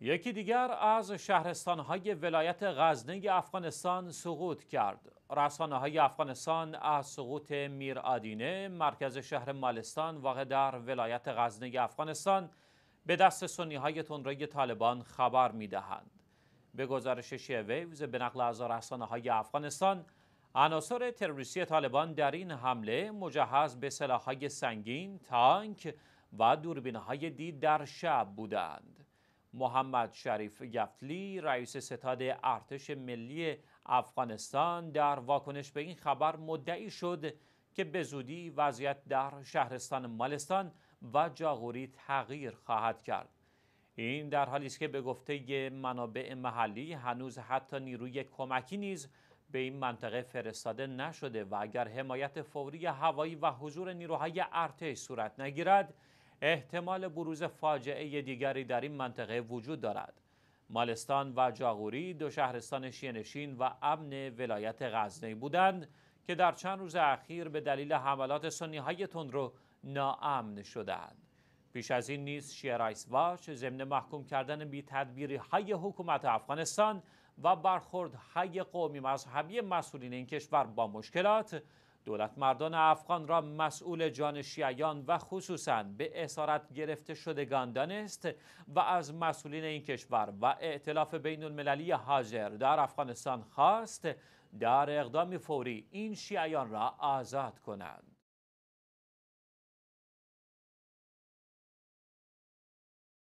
یکی دیگر از شهرستانهای ولایت غزنه افغانستان سقوط کرد. رسانه های افغانستان از سقوط میرادینه مرکز شهر مالستان واقع در ولایت غزنه افغانستان به دست سنی های تندروی طالبان خبر میدهند به گزارش شیویوز به نقل از رسانه های افغانستان عناصر تروریستی طالبان در این حمله مجهز به سلاح سنگین، تانک و دوربین های دید در شب بودند. محمد شریف گفتلی، رئیس ستاد ارتش ملی افغانستان در واکنش به این خبر مدعی شد که به زودی وضعیت در شهرستان مالستان و جاغوری تغییر خواهد کرد این در حالی است که به گفته منابع محلی هنوز حتی نیروی کمکی نیز به این منطقه فرستاده نشده و اگر حمایت فوری هوایی و حضور نیروهای ارتش صورت نگیرد احتمال بروز فاجعه دیگری در این منطقه وجود دارد. مالستان و جاغوری دو شهرستان شینشین و امن ولایت غزنی بودند که در چند روز اخیر به دلیل حملات سنی های تندرو ناامن شدند. پیش از این نیز شیرایس واش ضمن محکوم کردن بی تدبیری های حکومت افغانستان و برخورد های قومی مذهبی مسئولین این کشور با مشکلات دولت مردان افغان را مسئول جان شیعیان و خصوصا به اسارت گرفته شدگان دانست و از مسئولین این کشور و اعتلاف بین المللی حاضر در افغانستان خواست در اقدام فوری این شیعیان را آزاد کنند.